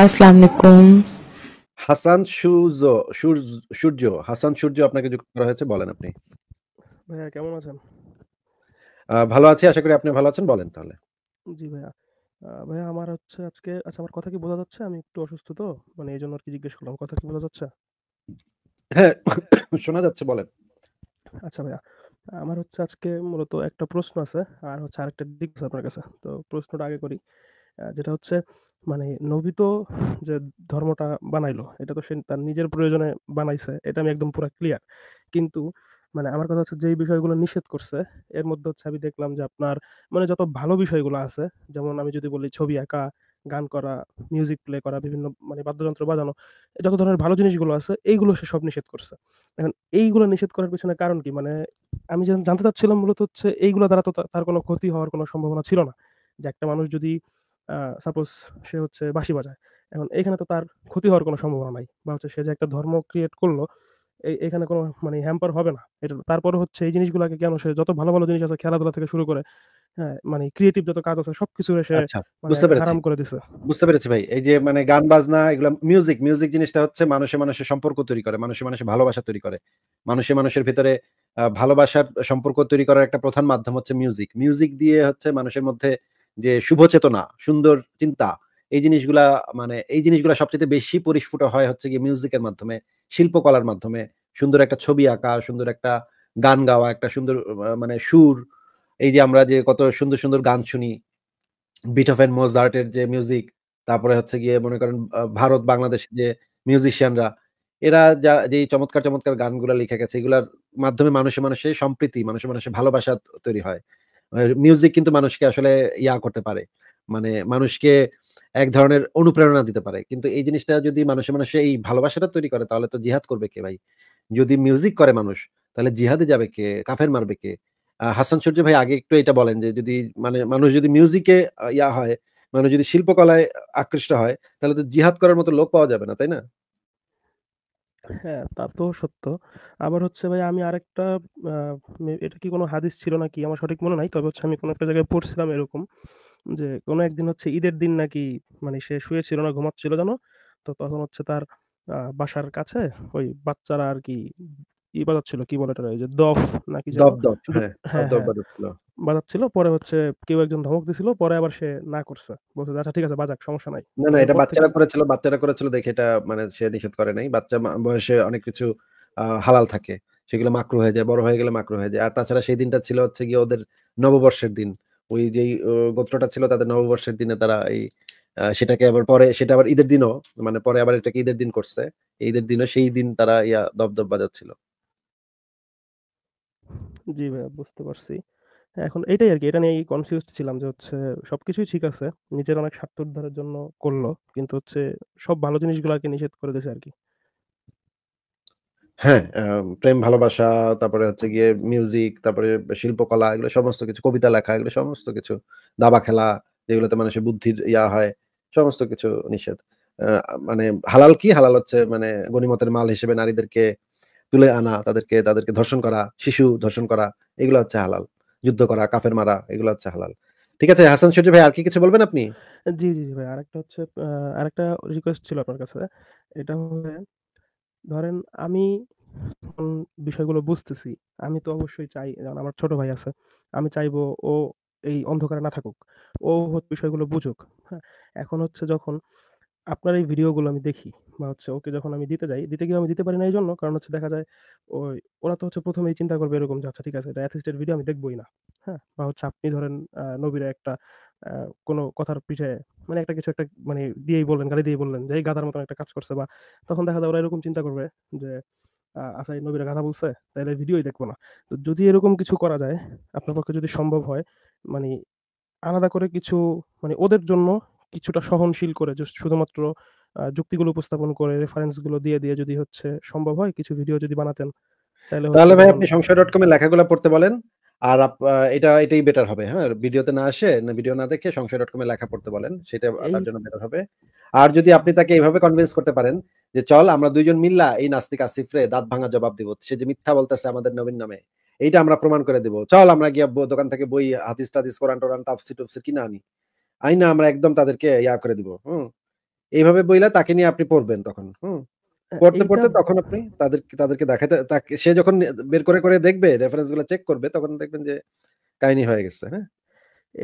হাসান সূর্য হাসান সূর্য আপনাকে যুক্ত করা হয়েছে বলেন আপনি ভাইয়া কেমন আছেন ভালো আছি আশা করি আপনি ভালো আছেন বলেন তাহলে জি ভাইয়া ভাইয়া আমার হচ্ছে আজকে আচ্ছা আমার কথা কি বোঝা যাচ্ছে আমি একটু অসুস্থ তো মানে এই জন্য আর কি জিজ্ঞেস করলাম কথা কি বোঝা যাচ্ছে হ্যাঁ শোনা যাচ্ছে বলেন আচ্ছা ভাইয়া আমার হচ্ছে আজকে মূলত একটা প্রশ্ন আছে আর হচ্ছে আরেকটা দিক আছে আপনার কাছে তো প্রশ্নটা আগে করি যেটা হচ্ছে মানে নবী তো যে ধর্মটা বানাইলো এটা তো সে তার নিজের প্রয়োজনে বানাইছে এটা আমি একদম পুরো ক্লিয়ার কিন্তু মানে আমার কথা হচ্ছে যেই বিষয়গুলো নিষেধ করছে এর মধ্যে হচ্ছে আমি দেখলাম যে আপনার মানে যত ভালো বিষয়গুলো আছে যেমন আমি যদি বলি ছবি আঁকা গান করা মিউজিক প্লে করা বিভিন্ন মানে বাদ্যযন্ত্র বাজানো যত ধরনের ভালো জিনিসগুলো আছে এইগুলো সে সব নিষেধ করছে এখন এইগুলো নিষেধ করার পিছনে কারণ কি মানে আমি জানতে চাচ্ছিলাম মূলত হচ্ছে এইগুলো দ্বারা তো তার কোনো ক্ষতি হওয়ার কোনো সম্ভাবনা ছিল না যে একটা মানুষ যদি সাপোজ সে হচ্ছে বাঁশি বাজায় এখন এখানে তো তার ক্ষতি হওয়ার কোনো সম্ভাবনা নাই বা হচ্ছে সে যে একটা ধর্ম ক্রিয়েট করলো এই এখানে কোনো মানে হ্যাম্পার হবে না এটা তারপরে হচ্ছে এই জিনিসগুলোকে কেন সে যত ভালো ভালো জিনিস আছে খেলাধুলা থেকে শুরু করে হ্যাঁ মানে ক্রিয়েটিভ যত কাজ আছে সবকিছু এসে আচ্ছা, মানে বুঝতে পেরেছি আরাম করে দিছে বুঝতে পেরেছি ভাই এই যে মানে গান বাজনা এগুলো মিউজিক মিউজিক জিনিসটা হচ্ছে মানুষে মানুষের সম্পর্ক তৈরি করে মানুষে মানুষের ভালোবাসা তৈরি করে মানুষে মানুষের ভিতরে ভালোবাসার সম্পর্ক তৈরি করার একটা প্রধান মাধ্যম হচ্ছে মিউজিক মিউজিক দিয়ে হচ্ছে মানুষের মধ্যে যে শুভ চেতনা সুন্দর চিন্তা এই জিনিসগুলা মানে এই জিনিসগুলা সবচেয়ে বেশি পরিস্ফুট হয় হচ্ছে গিয়ে মিউজিকের মাধ্যমে শিল্পকলার মাধ্যমে সুন্দর একটা ছবি আঁকা সুন্দর একটা গান গাওয়া একটা সুন্দর মানে সুর এই যে আমরা যে কত সুন্দর সুন্দর গান শুনি বিট অফ অ্যান্ড মোজার্টের যে মিউজিক তারপরে হচ্ছে গিয়ে মনে করেন ভারত বাংলাদেশের যে মিউজিশিয়ানরা এরা যা যে চমৎকার চমৎকার গানগুলো লিখে গেছে এগুলার মাধ্যমে মানুষে মানুষে সম্প্রীতি মানুষে মানুষে ভালোবাসা তৈরি হয় মিউজিক মানে কিন্তু মানুষকে আসলে ইয়া করতে পারে মানে মানুষকে এক ধরনের অনুপ্রেরণা দিতে পারে কিন্তু এই জিনিসটা যদি মানুষে মানুষে এই ভালোবাসাটা তৈরি করে তাহলে তো জিহাদ করবে কে ভাই যদি মিউজিক করে মানুষ তাহলে জিহাদে যাবে কে কাফের মারবে কে হাসান সূর্য ভাই আগে একটু এটা বলেন যে যদি মানে মানুষ যদি মিউজিকে ইয়া হয় মানুষ যদি শিল্পকলায় আকৃষ্ট হয় তাহলে তো জিহাদ করার মতো লোক পাওয়া যাবে না তাই না হ্যাঁ তা তো সত্য আবার হচ্ছে ভাই আমি আরেকটা এটা কি কোনো হাদিস ছিল নাকি আমার সঠিক মনে নাই তবে হচ্ছে আমি কোনো একটা জায়গায় পড়ছিলাম এরকম যে কোনো একদিন হচ্ছে ঈদের দিন নাকি মানে সে শুয়ে ছিল না ঘুমাচ্ছিল জানো তো তখন হচ্ছে তার বাসার কাছে ওই বাচ্চারা আর কি ই বাজাচ্ছিল কি বলে যে দফ নাকি দফ দফ হ্যাঁ, হ্যাঁ দফ হ্যাঁ। বাজাচ্ছিল বাজাচ্ছিল পরে হচ্ছে কেউ একজন ধমক দিছিল পরে আবার সে না করছে বলছে আচ্ছা ঠিক আছে বাজাক সমস্যা নাই না না এটা বাচ্চারা করেছিল বাচ্চারা করেছিল দেখে এটা মানে সে নিষেধ করে নাই বাচ্চা বয়সে অনেক কিছু হালাল থাকে সেগুলো মাকরু হয়ে যায় বড় হয়ে গেলে মাকরু হয়ে যায় আর তাছাড়া সেই দিনটা ছিল হচ্ছে গিয়ে ওদের নববর্ষের দিন ওই যে গোত্রটা ছিল তাদের নববর্ষের দিনে তারা এই সেটাকে আবার পরে সেটা আবার ঈদের দিনও মানে পরে আবার এটাকে ঈদের দিন করছে ঈদের দিনও সেই দিন তারা ইয়া দপদপ বাজাচ্ছিল জি ভাইয়া বুঝতে পারছি এখন এটাই আর কি এটা নিয়ে কনফিউজ ছিলাম যে হচ্ছে সবকিছুই ঠিক আছে নিজের অনেক স্বার্থ উদ্ধারের জন্য করলো কিন্তু হচ্ছে সব ভালো জিনিসগুলোকে নিষেধ করে দিয়েছে আর কি হ্যাঁ প্রেম ভালোবাসা তারপরে হচ্ছে গিয়ে মিউজিক তারপরে শিল্পকলা এগুলো সমস্ত কিছু কবিতা লেখা এগুলো সমস্ত কিছু দাবা খেলা যেগুলোতে মানুষের বুদ্ধির ইয়া হয় সমস্ত কিছু নিষেধ মানে হালাল কি হালাল হচ্ছে মানে গণিমতের মাল হিসেবে নারীদেরকে তুলে আনা তাদেরকে তাদেরকে ধর্ষণ করা শিশু ধর্ষণ করা এগুলো হচ্ছে হালাল যুদ্ধ করা কাফের মারা এগুলো হচ্ছে হালাল ঠিক আছে হাসান সূর্য ভাই আর কি কিছু বলবেন আপনি জি জি ভাই আরেকটা হচ্ছে আরেকটা রিকোয়েস্ট ছিল আপনার কাছে এটা ধরেন আমি বিষয়গুলো বুঝতেছি আমি তো অবশ্যই চাই যেমন আমার ছোট ভাই আছে আমি চাইবো ও এই অন্ধকারে না থাকুক ও বিষয়গুলো বুঝুক হ্যাঁ এখন হচ্ছে যখন আপনার এই ভিডিওগুলো আমি দেখি বা হচ্ছে ওকে যখন আমি দিতে যাই দিতে গিয়ে আমি দিতে পারি না এই জন্য কারণ হচ্ছে দেখা যায় ওই ওরা তো হচ্ছে প্রথমেই চিন্তা করবে এরকম যে আচ্ছা ঠিক আছে এটা অ্যাথিস্টেড ভিডিও আমি দেখবই না হ্যাঁ বা হচ্ছে আপনি ধরেন নবীরা একটা কোনো কথার পিঠে মানে একটা কিছু একটা মানে দিয়েই বললেন গালি দিয়ে বললেন যে এই গাধার মতন একটা কাজ করছে বা তখন দেখা যায় ওরা এরকম চিন্তা করবে যে আশা আচ্ছা এই নবীরা গাধা বলছে তাহলে ভিডিওই দেখবো না তো যদি এরকম কিছু করা যায় আপনার পক্ষে যদি সম্ভব হয় মানে আলাদা করে কিছু মানে ওদের জন্য কিছুটা সহনশীল করে জাস্ট শুধুমাত্র যুক্তিগুলো উপস্থাপন করে গুলো দিয়ে দিয়ে যদি হচ্ছে সম্ভব হয় কিছু ভিডিও যদি বানাতেন তাহলে ভাই আপনি সংশয় ডট কম কমে লেখাগুলো পড়তে বলেন আর এটা এটাই বেটার হবে হ্যাঁ ভিডিওতে না আসে না ভিডিও না দেখে সংশয় ডট কম এ লেখা পড়তে বলেন সেটা তার জন্য বেটার হবে আর যদি আপনি তাকে এইভাবে কনভিন্স করতে পারেন যে চল আমরা দুইজন মিল্লা এই নাস্তিক আসিফরে দাঁত ভাঙা জবাব দিব সে যে মিথ্যা বলতেছে আমাদের নবীন নামে এইটা আমরা প্রমাণ করে দেব চল আমরা গিয়ে দোকান থেকে বই হাতিস টাতিস কোরআন টোরান তাফসি টুফসি কিনা আনি আই না আমরা একদম তাদেরকে ইয়া করে দিব হুম এইভাবে বইলা তাকে নিয়ে আপনি পড়বেন তখন হুম পড়তে পড়তে তখন আপনি তাদেরকে তাদেরকে দেখাতে তাকে সে যখন বের করে করে দেখবে রেফারেন্স গুলো চেক করবে তখন দেখবেন যে কাহিনী হয়ে গেছে হ্যাঁ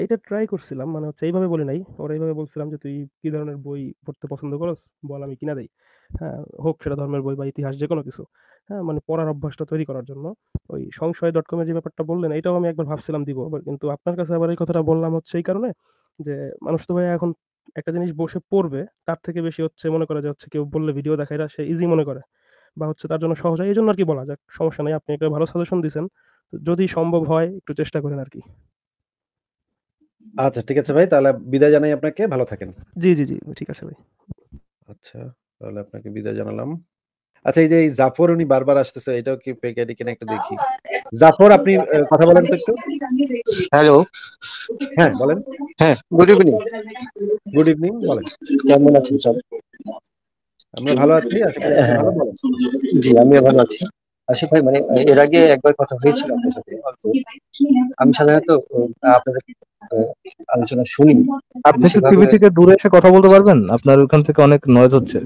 এইটা ট্রাই করছিলাম মানে হচ্ছে এইভাবে বলি নাই ওর এইভাবে বলছিলাম যে তুই কি ধরনের বই পড়তে পছন্দ করস বল আমি কিনা দেই হ্যাঁ হোক সেটা ধর্মের বই বা ইতিহাস যে কোনো কিছু হ্যাঁ মানে পড়ার অভ্যাসটা তৈরি করার জন্য ওই সংশয় ডট কমে যে ব্যাপারটা বললেন এটাও আমি একবার ভাবছিলাম দিব কিন্তু আপনার কাছে আবার এই কথাটা বললাম হচ্ছে এই কারণে যে মানুষ তো ভাই এখন একটা জিনিস বসে পড়বে তার থেকে বেশি হচ্ছে মনে করে যে হচ্ছে কেউ বললে ভিডিও দেখায় সে ইজি মনে করে বা হচ্ছে তার জন্য সহজ হয় এই জন্য আর কি বলা যাক সমস্যা নেই আপনি একটা ভালো সাজেশন দিচ্ছেন যদি সম্ভব হয় একটু চেষ্টা করেন আর কি আচ্ছা ঠিক আছে ভাই তাহলে বিদায় জানাই আপনাকে ভালো থাকেন জি জি জি ঠিক আছে ভাই আচ্ছা তাহলে আপনাকে বিদায় জানালাম আচ্ছা এই যে জাফর উনি বারবার আসতেছে এটাও কি ফেক কিনা একটু দেখি জাফর আপনি কথা বলেন তো একটু হ্যালো হ্যাঁ বলেন হ্যাঁ গুড ইভিনিং গুড ইভিনিং বলেন কেমন আছেন স্যার আমি ভালো আছি জি আমিও ভালো আছি আশিক ভাই মানে এর আগে একবার কথা হয়েছিল আপনার সাথে আমি সাধারণত আপনাদের আলোচনা শুনি আপনি কি টিভি থেকে দূরে এসে কথা বলতে পারবেন আপনার ওখান থেকে অনেক নয়েজ হচ্ছে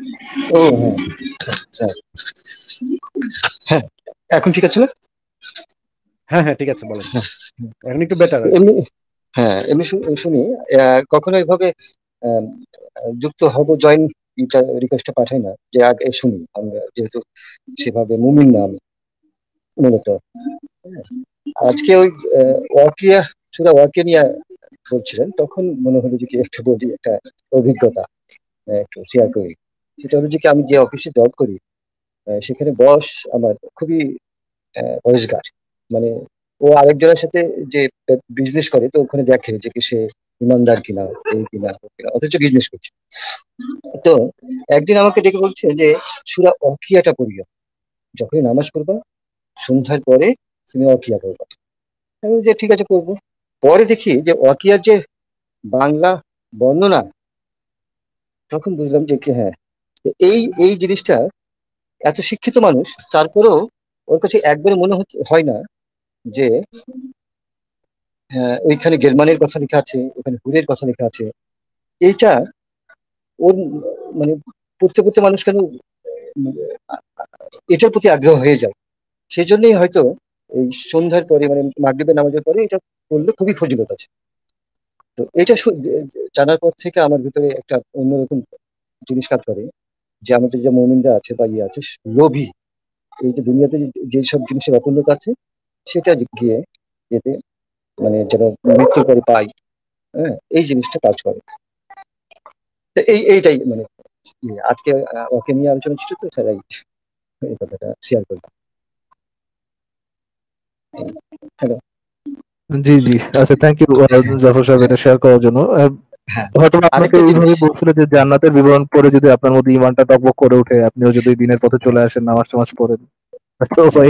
ও হ্যাঁ।, হ্যাঁ।, হ্যাঁ এখন ঠিক আছে না হ্যাঁ হ্যাঁ ঠিক আছে বলেন হ্যাঁ। এখন একটু বেটার এমনি হ্যাঁ এমনি শুনি কখনো এইভাবে যুক্ত হব জয়েন রিকোয়েস্টটা পাঠাই না যে আগে শুনি আমরা যেহেতু সেভাবে মুমিন না আমি মূলত আজকে ওই ওয়াকিয়া সুরা ওয়াকিয়া নিয়ে বলছিলেন তখন মনে হলো যে কি বলি একটা অভিজ্ঞতা একটু শেয়ার করি সেটা হলো যে কি আমি যে অফিসে জব করি সেখানে বস আমার খুবই বয়সগার মানে ও আরেকজনের সাথে যে বিজনেস করে তো ওখানে দেখে যে কি সে ইমানদার কিনা এই কিনা কিনা অথচ বিজনেস করছে তো একদিন আমাকে ডেকে বলছে যে সুরা অকিয়াটা পড়িও যখনই নামাজ পড়বা সন্ধ্যার পরে তুমি অকিয়া করবা আমি যে ঠিক আছে করবো পরে দেখি যে অকিয়ার যে বাংলা বর্ণনা তখন বুঝলাম যে কি হ্যাঁ এই এই জিনিসটা এত শিক্ষিত মানুষ তারপরেও ওর কাছে একবারে মনে হয় না যে হ্যাঁ, ওইখানে গেরমানের কথা লেখা আছে ওখানে হুরের কথা লেখা আছে এইটা ওর মানে পড়তে পড়তে মানুষ কেন মানে, এটার প্রতি আগ্রহ হয়ে যায় সেজন্যই হয়তো এই সন্ধ্যার পরে মানে মাগরীবের নামাজের পরে এটা করলে খুবই ফজিলত আছে তো এটা জানার পর থেকে আমার ভিতরে একটা অন্যরকম জিনিস কাজ করে যে আমাদের যে মমিনরা আছে বা ইয়ে আছে লোভী এই যে দুনিয়াতে যেসব জিনিসের অপূর্ণতা আছে সেটা গিয়ে যেতে মানে যারা মৃত্যুর পরে পাই হ্যাঁ এই জিনিসটা কাজ করে এই এইটাই মানে ইয়ে। আজকে ওকে নিয়ে আলোচনা ছিল তো স্যার এই কথাটা শেয়ার করলাম জি জি আচ্ছা থ্যাংক ইউ জাফর সাহেব এটা শেয়ার করার জন্য হ্যাঁ। হয়তো আপনাকে এইভাবে বলছিল যে জান্নাতের বিবরণ পরে যদি আপনার মধ্যে ইমানটা টকবক করে ওঠে আপনিও যদি দিনের পথে চলে আসেন নামাজ টামাজ পড়েন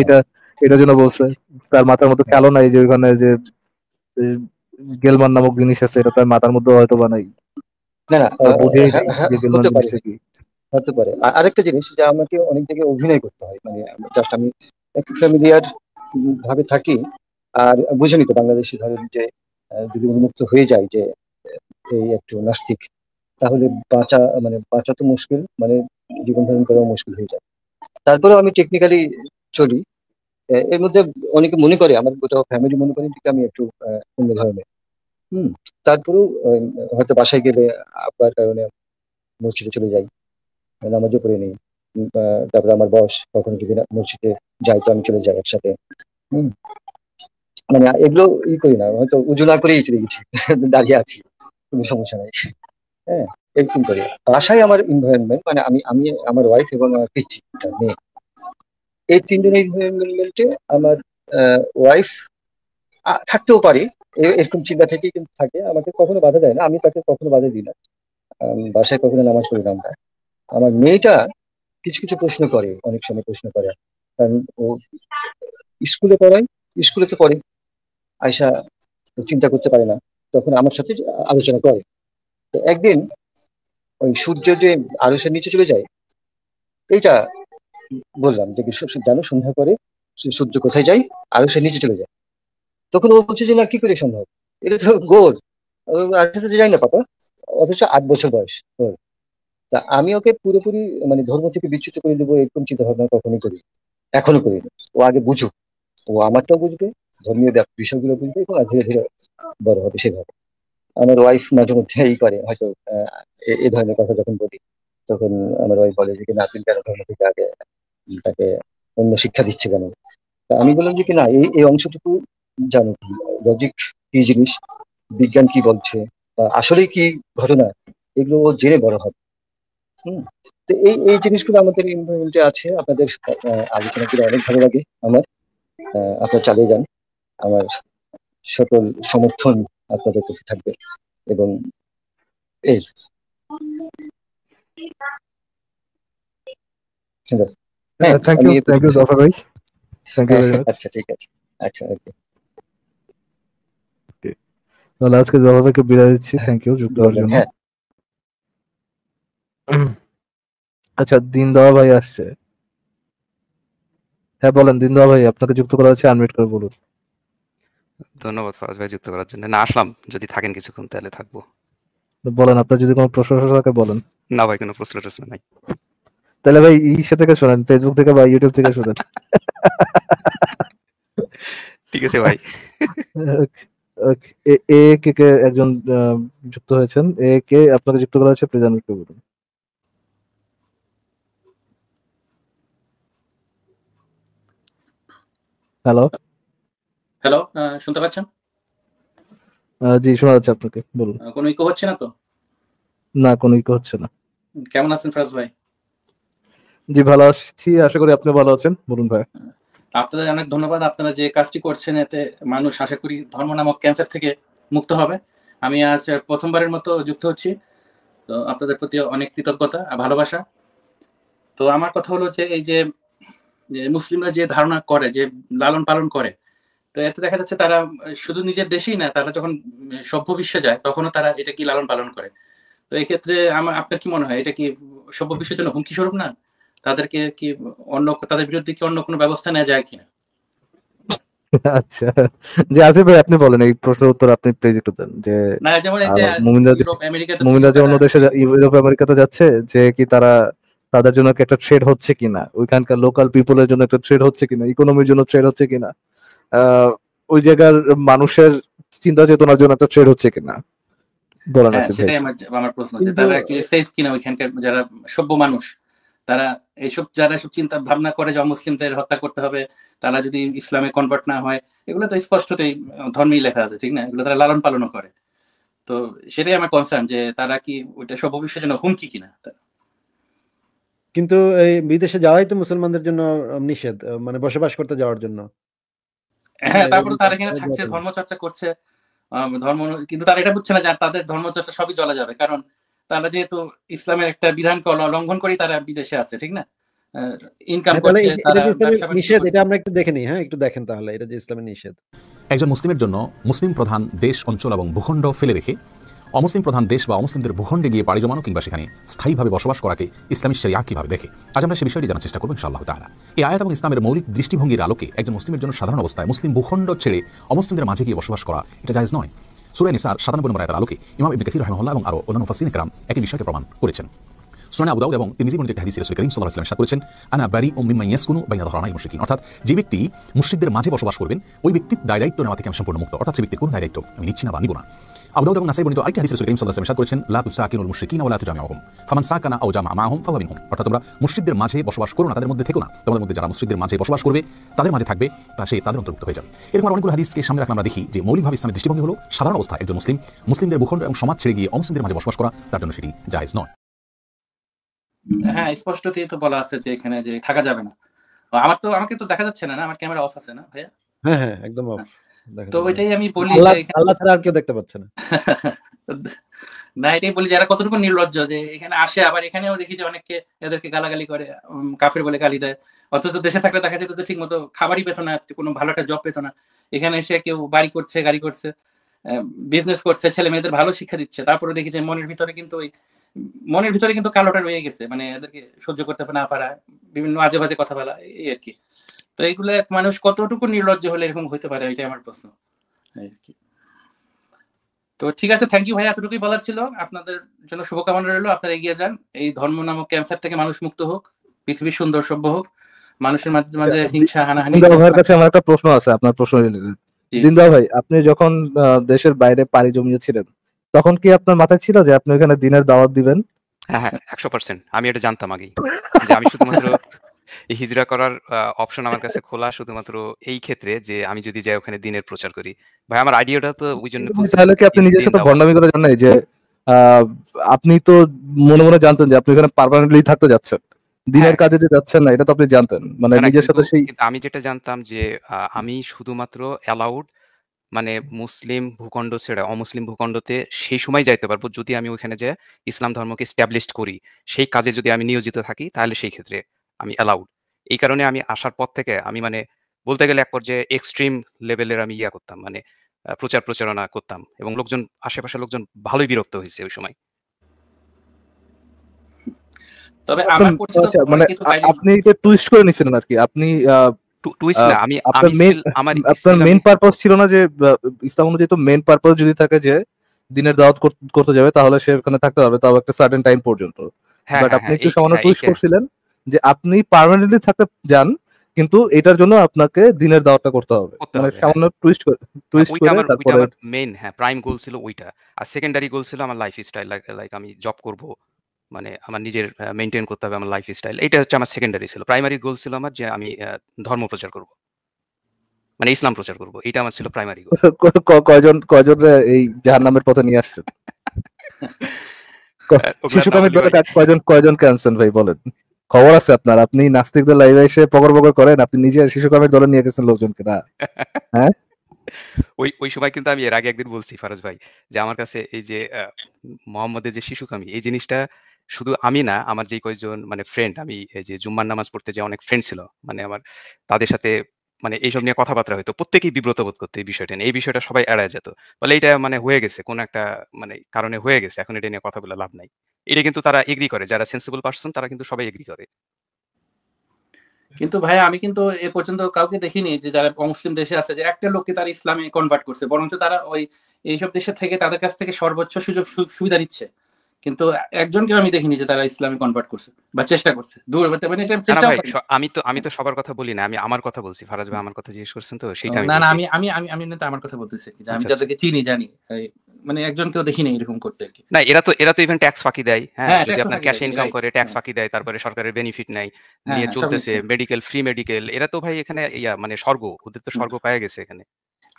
এটা এটার জন্য বলছে তার মাথার মধ্যে কালো নাই যে ওইখানে যে গেলমান নামক জিনিস আছে এটা তার মাথার মধ্যে হয়তো বা নাই হ্যাঁ, হ্যাঁ, হতে পারে আরেকটা জিনিস যে আমাকে অনেক জায়গায় অভিনয় করতে হয় মানে জাস্ট আমি ফ্যামিলিয়ার ভাবে থাকি আর বুঝে নিতে বাংলাদেশি ধরেন যে যদি উন্মুক্ত হয়ে যায় যে এই একটু নাস্তিক তাহলে বাঁচা মানে বাঁচা তো মুশকিল মানে জীবন ধারণ করাও মুশকিল হয়ে যায় তারপরেও আমি টেকনিক্যালি চলি এর মধ্যে অনেকে মনে করে আমার গোটা ফ্যামিলি মনে করে যে আমি একটু অন্য ধরনের হুম তারপরেও হয়তো বাসায় গেলে আব্বার কারণে মসজিদে চলে যাই মানে নামাজও পড়ে নেই তারপরে আমার বস কখনো যদি মসজিদে যাই তো আমি চলে যাই একসাথে মানে এগুলো ই করি না হয়তো উজ্জ্বলা করেই চলে গেছি দাঁড়িয়ে আছি কোনো সমস্যা নাই হ্যাঁ এরকম করে বাসায় আমার এনভায়রনমেন্ট মানে আমি আমি আমার ওয়াইফ এবং আমার পিচি মেয়ে এই তিনজন এনভায়রনমেন্টে আমার ওয়াইফ থাকতেও পারে এরকম চিন্তা থেকে কিন্তু থাকে আমাকে কখনো বাধা দেয় না আমি তাকে কখনো বাধা দিই না বাসায় কখনো নামাজ করি না আমরা আমার মেয়েটা কিছু কিছু প্রশ্ন করে অনেক সময় প্রশ্ন করে কারণ ও স্কুলে পড়ায় স্কুলে তো পড়ে আয়সা চিন্তা করতে পারে না তখন আমার সাথে আলোচনা করে তো একদিন ওই সূর্য যে আরসের নিচে চলে যায় এইটা বললাম যে জানো সন্ধ্যা করে সূর্য কোথায় যায় সে নিচে চলে যায় তখন ও বলছে যে না কি করে সম্ভব এটা তো গোর সাথে যায় না পাপা অথচ আট বছর বয়স তা আমি ওকে পুরোপুরি মানে ধর্ম থেকে বিচ্যুত করে দেবো এরকম চিন্তা ভাবনা কখনোই করি এখনো করি না ও আগে বুঝুক ও আমারটাও বুঝবে ধর্মীয় বিষয়গুলো বুঝবে এবং ধীরে ধীরে বড় হবে সেভাবে আমার ওয়াইফ মাঝে মধ্যে এই করে হয়তো এ ধরনের কথা যখন বলি তখন আমার ওয়াইফ বলে যে না তুমি কেন ধর্ম থেকে আগে তাকে অন্য শিক্ষা দিচ্ছে কেন তা আমি বললাম যে কি না এই এই অংশটুকু জানো কি লজিক কি জিনিস বিজ্ঞান কি বলছে আসলে কি ঘটনা এগুলো ও জেনে বড় হবে হুম তো এই এই জিনিসগুলো আমাদের ইনভলভমেন্টে আছে আপনাদের আলোচনা করে অনেক ভালো লাগে আমার আপনারা চালিয়ে যান আমার সকল সমর্থন আপনাদের কাছে থাকবে এবং এই thank you thank you thank you আচ্ছা ঠিক আছে আচ্ছা আজকে জাফর ভাইকে বিদায় দিচ্ছি থ্যাংক ইউ যুক্ত হওয়ার জন্য হ্যাঁ। আচ্ছা দিন দেওয়া ভাই আসছে হ্যাঁ বলেন দিন দেওয়া ভাই আপনাকে যুক্ত করা হচ্ছে আনমিট করে বলুন ধন্যবাদ ফারাজ ভাই যুক্ত করার জন্য না আসলাম যদি থাকেন কিছুক্ষণ তাহলে থাকবো বলেন আপনার যদি কোনো প্রশ্ন থাকে বলেন না ভাই কোনো প্রশ্ন টশ্ন নাই তাহলে ভাই ইসে থেকে শোনেন ফেসবুক থেকে বা ইউটিউব থেকে শোনেন ঠিক আছে ভাই এ কে কে একজন যুক্ত হয়েছেন এ কে আপনাকে যুক্ত করা হয়েছে প্লিজ আনমিট করে বলুন হ্যালো হ্যালো শুনতে পাচ্ছেন জি শোনা যাচ্ছে আপনাকে বলুন কোনো ইকো হচ্ছে না তো না কোনো ইকো হচ্ছে না কেমন আছেন ফরাজ ভাই জি ভালো আছি আশা করি আপনি ভালো আছেন বলুন ভাই আপনাদের অনেক ধন্যবাদ আপনারা যে কাজটি করছেন এতে মানুষ আশা করি ধর্ম নামক ক্যান্সার থেকে মুক্ত হবে আমি আজ প্রথমবারের মতো যুক্ত হচ্ছি তো আপনাদের প্রতি অনেক কৃতজ্ঞতা আর ভালোবাসা তো আমার কথা হলো যে এই যে মুসলিমরা যে ধারণা করে যে লালন পালন করে তো এতে দেখা যাচ্ছে তারা শুধু নিজের দেশেই না তারা যখন সভ্য বিশ্বে যায় তখনও তারা এটা কি লালন পালন করে তো এক্ষেত্রে আমার আপনার কি মনে হয় এটা কি সভ্য বিশ্বের জন্য হুমকি স্বরূপ না তাদেরকে কি অন্য তাদের বিরুদ্ধে কি অন্য কোনো ব্যবস্থা নেওয়া যায় কিনা আচ্ছা যে আসিফ ভাই আপনি বলেন এই প্রশ্নের উত্তর আপনি প্লিজ একটু দেন যে মুমিনরা যে অন্য দেশে ইউরোপ আমেরিকাতে যাচ্ছে যে কি তারা তাদের জন্য একটা ট্রেড হচ্ছে কিনা ওইখানকার লোকাল পিপলের জন্য একটা ট্রেড হচ্ছে কিনা ইকোনমির জন্য ট্রেড হচ্ছে কিনা ওই জায়গার মানুষের চিন্তা চেতনার জন্য একটা ট্রেড হচ্ছে কিনা বলেন হ্যাঁ, সেটাই আমার প্রশ্ন যে তারা অ্যাকচুয়ালি সেফ কিনা ওইখানকার যারা সভ্য মানুষ তারা এইসব যারা এসব চিন্তা ভাবনা করে যে মুসলিমদের হত্যা করতে হবে তারা যদি ইসলামে কনভার্ট না হয় এগুলো তো স্পষ্টতই ধর্মেই লেখা আছে ঠিক না এগুলো তারা লালন পালনও করে তো সেটাই আমার কনসার্ন যে তারা কি ওইটা সব বিশ্বের জন্য হুমকি কিনা তারা কিন্তু এই বিদেশে যাওয়াই তো মুসলমানদের জন্য নিষেধ মানে বসবাস করতে যাওয়ার জন্য হ্যাঁ মানে তারপরে তারা এখানে থাকছে করছে ধর্ম কিন্তু তারা এটা বুঝছে না যে তাদের সবই যাবে কারণ তারা যেহেতু ইসলামের একটা বিধানকে লঙ্ঘন করেই তারা বিদেশে আছে ঠিক না ইনকাম হ্যাঁ, করছে তারা নিষেধ এটা আমরা একটু দেখে নিই হ্যাঁ একটু দেখেন তাহলে এটা যে ইসলামের নিষেধ একজন মুসলিমের জন্য মুসলিম প্রধান দেশ অঞ্চল এবং ভূখণ্ড ফেলে রেখে অমুসলিম প্রধান দেশ বা অমুসলিমদের ভূখণ্ডে গিয়ে পাড়ি জমানো কিংবা সেখানে স্থায়ীভাবে বসবাস করাকে ইসলামী শরিয়া কীভাবে দেখে আজ আমরা সে বিষয়টি জানার চেষ্টা করবো ইনশাল্লাহ তাহলে এই আয়াত এবং ইসলামের মৌলিক দৃষ্টিভঙ্গির আলোকে একজন মুসলিমের জন্য সাধারণ অবস্থায় মুসলিম ভূখণ্ড ছেড়ে অমুসলিমদের মাঝে গিয়ে বসবাস করা এটা জায়জ নয় সুরে নিসার সাধারণ নম্বর আয়াতের আলোকে ইমাম ইবনে কাসির রহমাল্লাহ এবং আরও অন্যান্য ফাসিন একরাম একই বিষয়কে প্রমাণ করেছেন সোনা আবুদাউদ এবং তিনি জীবনীতে হাদিস রসুল করিম সাল্লাহ ইসলাম করেছেন আনা বারি ও মিম্মা ইয়াসকুনু বাইনা ধরানাই মুশরিকিন অর্থাৎ যে ব্যক্তি মুশরিকদের মাঝে বসবাস করবেন ওই ব্যক্তির দায় দায়িত্ব নেওয়া থেকে আমি সম্পূর্ণ মুক্ত অর্থাৎ সে ব্যক্তির কোনো দায় দায়িত্ব আমি নিচ্ছি না বা নিব না আবুদাউদ এবং নাসাই বর্ণিত আরেকটি হাদিস রাসূল করিম সাল্লাল্লাহু আলাইহি করেছেন লা তুসাকিনুল মুশরিকিনা ওয়া লা তুজামিউহুম ফামান সাকানা আও জামা মাহুম ফাওয়া মিনহুম অর্থাৎ তোমরা মুশরিকদের মাঝে বসবাস করো না তাদের মধ্যে থেকো না তোমাদের মধ্যে যারা মুশরিকদের মাঝে বসবাস করবে তাদের মাঝে থাকবে তা সে তাদের অন্তর্ভুক্ত হয়ে যাবে এরকম অনেকগুলো হাদিসকে সামনে রাখলে আমরা দেখি যে মৌলিকভাবে ইসলামের দৃষ্টিভঙ্গি হলো সাধারণ অবস্থা একজন মুসলিম মুসলিমদের ভূখণ্ড এবং সমাজ ছেড়ে গিয়ে অমুসলিমদের মাঝে বসবাস করা তার জন্য সেটি জায়েজ নয় হ্যাঁ স্পষ্টতই তো বলা আছে যে এখানে যে থাকা যাবে না আমার তো আমাকে তো দেখা যাচ্ছে না আমার ক্যামেরা অফ আছে না ভাইয়া হ্যাঁ হ্যাঁ একদম অফ তো ওইটাই আমি বলি আল্লাহ ছাড়া আর কেউ দেখতে পাচ্ছে না না এটাই বলি যারা কতটুকু নির্লজ্জ যে এখানে আসে আবার এখানেও দেখি যে অনেকে এদেরকে গালাগালি করে কাফের বলে গালি দেয় অথচ দেশে থাকলে দেখা যেত ঠিক মতো খাবারই পেত না কোনো ভালো একটা জব পেত না এখানে এসে কেউ বাড়ি করছে গাড়ি করছে বিজনেস করছে ছেলে মেয়েদের ভালো শিক্ষা দিচ্ছে তারপরে দেখি যে মনের ভিতরে কিন্তু ওই মনের ভিতরে কিন্তু কালোটা রয়ে গেছে মানে এদেরকে সহ্য করতে না পারা বিভিন্ন আজে বাজে কথা বলা এই আর কি তো এক মানুষ কতটুকু নির্লজ্জ হলে এরকম হইতে পারে এটাই আমার প্রশ্ন তো ঠিক আছে থ্যাংক ইউ ভাই এতটুকুই বলার ছিল আপনাদের জন্য শুভকামনা রইল আপনারা এগিয়ে যান এই ধর্ম নামক ক্যান্সার থেকে মানুষ মুক্ত হোক পৃথিবী সুন্দর সভ্য হোক মানুষের মাঝে মাঝে হিংসা হানাহানি কাছে আমার একটা প্রশ্ন আছে আপনার প্রশ্ন দিনদা ভাই আপনি যখন দেশের বাইরে পাড়ি জমিয়েছিলেন তখন কি আপনার মাথায় ছিল যে আপনি ওখানে দিনের দাওয়াত দিবেন হ্যাঁ হ্যাঁ একশো পার্সেন্ট আমি এটা জানতাম আগেই যে আমি শুধুমাত্র এই হিজরা করার অপশন আমার কাছে খোলা শুধুমাত্র এই ক্ষেত্রে যে আমি যদি যাই ওখানে দিনের প্রচার করি ভাই আমার আইডিয়াটা তো ওই জন্য তাহলে কি আপনি নিজের সাথে বন্ডামি করে জানেন যে আপনি তো মনে মনে জানতেন যে আপনি ওখানে পারমানেন্টলি থাকতে যাচ্ছেন দিনের হ্যাঁ। কাজে যে যাচ্ছেন না এটা তো আপনি জানতেন মানে নিজের সাথে সেই আমি যেটা জানতাম যে আমি শুধুমাত্র অ্যালাউড মানে মুসলিম ভূখণ্ড ছেড়ে অমুসলিম ভূখণ্ডতে সেই সময় যাইতে পারবো যদি আমি ওইখানে যে ইসলাম ধর্মকে স্ট্যাবলিশ করি সেই কাজে যদি আমি নিয়োজিত থাকি তাহলে সেই ক্ষেত্রে আমি অ্যালাউড এই কারণে আমি আসার পর থেকে আমি মানে বলতে গেলে এক পর্যায়ে এক্সট্রিম লেভেলের আমি ইয়া করতাম মানে প্রচার প্রচারণা করতাম এবং লোকজন আশেপাশে লোকজন ভালোই বিরক্ত হয়েছে ওই সময় তবে আচ্ছা, মানে আপনি এটা টুইস্ট করে নিছিলেন আর কি আপনি টুইস্ট না আমি আপনার মেন আমার আপনার মেন পারপাস ছিল না যে ইসলাম অনুযায়ী তো মেন পারপাস যদি থাকে যে দিনের দাওয়াত করতে যাবে তাহলে সে ওখানে থাকতে হবে তাও একটা সার্টেন টাইম পর্যন্ত বাট হ্যাঁ, হ্যাঁ, আপনি হ্যাঁ, একটু সামান্য টুইস্ট করছিলেন যে আপনি পার্মানেন্টলি থাকতে যান কিন্তু এটার জন্য আপনাকে দিনের দাওটা করতে হবে মানে হ্যাঁ। সামান্য টুইস্ট টুইস্ট করে তারপরে মেইন হ্যাঁ প্রাইম গোল ছিল ওইটা আর সেকেন্ডারি গোল ছিল আমার লাইফ স্টাইল লাইক আমি জব করব মানে আমার নিজের মেনটেন করতে হবে আমার লাইফ স্টাইল এটা হচ্ছে আমার সেকেন্ডারি ছিল প্রাইমারি গোল ছিল আমার যে আমি ধর্ম প্রচার করব মানে ইসলাম প্রচার করব এটা আমার ছিল প্রাইমারি গোল কয়জন কয়জন এই জাহান্নামের পথে নিয়ে আসছে শিশু কামের দলে কয়জন ক্যান্সেল আনছেন ভাই বলেন খবর আছে আপনার আপনি নাস্তিকদের লাইভে এসে পকর পকর করেন আপনি নিজে শিশু কামের দলে নিয়ে গেছেন লোকজনকে না হ্যাঁ ওই ওই সময় কিন্তু আমি এর আগে একদিন বলছি ফারজ ভাই যে আমার কাছে এই যে মোহাম্মদের যে এই জিনিসটা শুধু আমি না আমার যে কয়েকজন মানে ফ্রেন্ড আমি যে জুম্মার নামাজ পড়তে যে অনেক ফ্রেন্ড ছিল মানে আমার তাদের সাথে মানে এইসব নিয়ে কথাবার্তা হতো প্রত্যেকেই বিব্রত বোধ করতো এই বিষয়টা নিয়ে এই বিষয়টা সবাই এড়ায় যেত বলে এটা মানে হয়ে গেছে কোন একটা মানে কারণে হয়ে গেছে এখন এটা নিয়ে কথা বলে লাভ নাই এটা কিন্তু তারা এগ্রি করে যারা সেন্সিবল পার্সন তারা কিন্তু সবাই এগ্রি করে কিন্তু ভাই আমি কিন্তু এ পর্যন্ত কাউকে দেখিনি যে যারা মুসলিম দেশে আছে যে একটা লোককে তারা ইসলামে কনভার্ট করছে বরঞ্চ তারা ওই এইসব দেশে থেকে তাদের কাছ থেকে সর্বোচ্চ সুযোগ সুবিধা নিচ্ছে কিন্তু একজনকে আমি দেখিনি যে তারা ইসলামে কনভার্ট করছে বা চেষ্টা করছে দূর মানে এটা চেষ্টা আমি তো আমি তো সবার কথা বলি না আমি আমার কথা বলছি ফারাজ ভাই আমার কথা জিজ্ঞেস করছেন তো সেটা না না আমি আমি আমি আমি আমার কথা বলতেছি যে আমি আচ্ছা, আচ্ছা। যাদেরকে চিনি জানি মানে একজনকেও দেখি দেখিনি এরকম করতে আর কি না এরা তো এরা তো ইভেন ট্যাক্স ফাঁকি দেয় হ্যাঁ, হ্যাঁ যদি আপনার ক্যাশ ইনকাম করে ট্যাক্স ফাঁকি দেয় তারপরে সরকারের বেনিফিট নাই হ্যাঁ, নিয়ে হ্যাঁ, চলতেছে মেডিকেল ফ্রি মেডিকেল এরা তো ভাই এখানে ইয়া মানে স্বর্গ ওদের তো স্বর্গ পাওয়া গেছে এখানে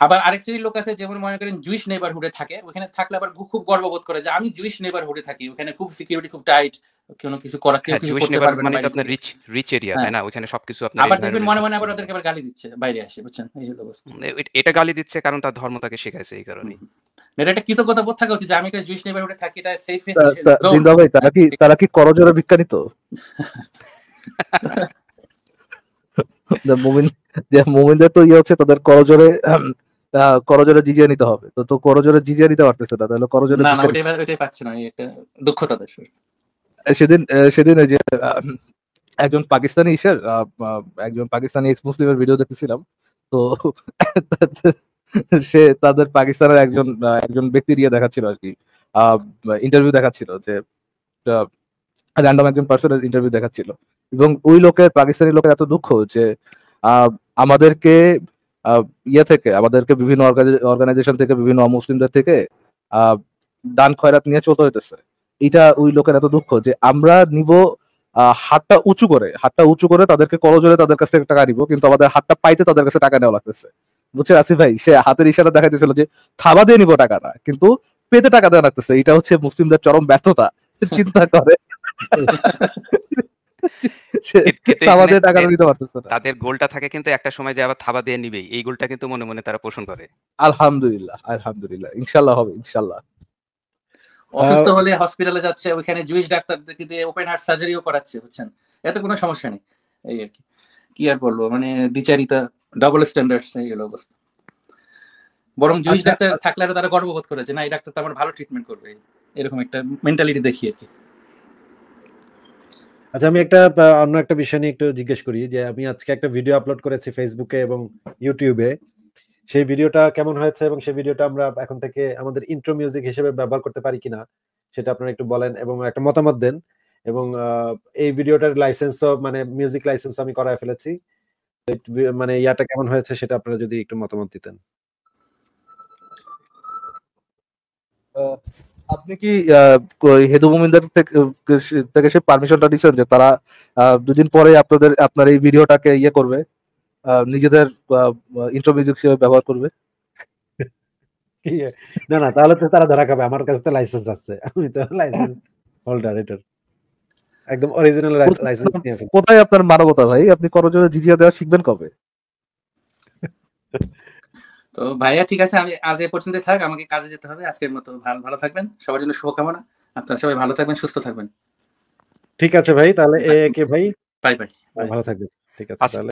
আবার আরেক শ্রেণীর লোক আছে যেমন মনে করেন জুইশ নেবারহুডে থাকে ওখানে থাকলে আবার খুব গর্ববোধ করে যে আমি জুইশ নেবারহুডে থাকি ওখানে খুব সিকিউরিটি খুব টাইট কোনো কিছু করা কেউ কিছু করতে পারবে মানে আপনার রিচ রিচ এরিয়া তাই না ওখানে সবকিছু আপনার আবার দেখবেন মনে মনে আবার ওদেরকে আবার গালি দিচ্ছে বাইরে আসে বুঝছেন এই হলো এটা গালি দিচ্ছে কারণ তার ধর্ম তাকে শেখাইছে এই কারণে এটা একটা কৃতজ্ঞতা বোধ থাকা উচিত যে আমি একটা জুইশ নেবারহুডে থাকি এটা সেফ ভাই তারা কি তারা কি করজোরে বিজ্ঞানিত মুমিন যে মুমিনদের তো ইয়ে হচ্ছে তাদের করজোরে করজোরে জিজিয়ে নিতে হবে তো তো করজোরে জিজিয়ে নিতে পারতেছে না তাহলে করজোরে না না ওটাই ওটাই পাচ্ছে না এটা দুঃখ তাদের সেদিন সেদিন যে একজন পাকিস্তানি ইসের একজন পাকিস্তানি এক্স মুসলিমের ভিডিও দেখতেছিলাম তো সে তাদের পাকিস্তানের একজন একজন ব্যক্তির ইয়ে দেখাচ্ছিল আর কি ইন্টারভিউ দেখাচ্ছিল যে র্যান্ডম একজন পার্সনের ইন্টারভিউ দেখাচ্ছিল এবং ওই লোকের পাকিস্তানি লোকের এত দুঃখ যে আমাদেরকে ইয়ে থেকে আমাদেরকে বিভিন্ন অর্গানাইজেশন থেকে বিভিন্ন অমুসলিমদের থেকে দান খয়রাত নিয়ে চলতে হইতেছে এটা ওই লোকের এত দুঃখ যে আমরা নিব হাতটা উঁচু করে হাতটা উঁচু করে তাদেরকে করজোরে তাদের কাছ থেকে টাকা নিব কিন্তু আমাদের হাতটা পাইতে তাদের কাছে টাকা নেওয়া লাগতেছে বুঝছেন আসিফ ভাই সে হাতের ইশারা দেখাইতেছিল যে থাবা দিয়ে নিবো টাকাটা কিন্তু পেতে টাকা দেওয়া লাগতেছে এটা হচ্ছে মুসলিমদের চরম ব্যর্থতা চিন্তা করে তাদের গোলটা থাকে কিন্তু একটা সময় যে আবার থাবা দিয়ে নিবে এই গোলটা কিন্তু মনে মনে তারা পোষণ করে আলহামদুলিল্লাহ আলহামদুলিল্লাহ ইনশাল্লাহ হবে ইনশাল্লাহ অসুস্থ হলে হসপিটালে যাচ্ছে ওইখানে জুইশ ডাক্তারদেরকে দিয়ে ওপেন হার্ট সার্জারিও করাচ্ছে বুঝছেন এত কোনো সমস্যা নেই এই আর কি কি আর বলবো মানে দ্বিচারিতা ডাবল স্ট্যান্ডার্ডস এই অবস্থা বরং জুইস আচ্ছা, ডাক্তার আচ্ছা। থাকলে আরো তারা গর্ববোধ করে যে না এই ডাক্তার তো আমার ভালো ট্রিটমেন্ট করবে এরকম একটা মেন্টালিটি দেখি আর কি আচ্ছা আমি একটা অন্য একটা বিষয় নিয়ে একটু জিজ্ঞেস করি যে আমি আজকে একটা ভিডিও আপলোড করেছি ফেসবুকে এবং ইউটিউবে সেই ভিডিওটা কেমন হয়েছে এবং সেই ভিডিওটা আমরা এখন থেকে আমাদের ইন্ট্রো মিউজিক হিসেবে ব্যবহার করতে পারি কিনা সেটা আপনারা একটু বলেন এবং একটা মতামত দেন এবং এই ভিডিওটার লাইসেন্সও মানে মিউজিক লাইসেন্স আমি করায় ফেলেছি মানে ইয়াটা কেমন হয়েছে সেটা আপনারা যদি একটু মতামত দিতেন আপনি কি হেদু মোমিনদের থেকে সে পারমিশনটা দিয়েছেন যে তারা দুদিন পরে আপনাদের আপনার এই ভিডিওটাকে ইয়ে করবে নিজেদের ইন্ট্রো মিউজিক হিসেবে ব্যবহার করবে না না তাহলে তো তারা ধরা খাবে আমার কাছে তো লাইসেন্স আছে আমি তো লাইসেন্স হোল্ডার এটার একদম অরিজিনাল লাইসেন্স নিয়ে কোথায় আপনার মানবতা ভাই আপনি করজোরে জিজিয়া দেওয়া শিখবেন কবে তো ভাইয়া ঠিক আছে আমি আজ এ পর্যন্ত থাক আমাকে কাজে যেতে হবে আজকের মতো ভালো ভালো থাকবেন সবার জন্য শুভকামনা আপনারা সবাই ভালো থাকবেন সুস্থ থাকবেন ঠিক আছে ভাই তাহলে এ কে ভাই বাই বাই ভালো থাকবেন ঠিক আছে আচ্ছা। তাহলে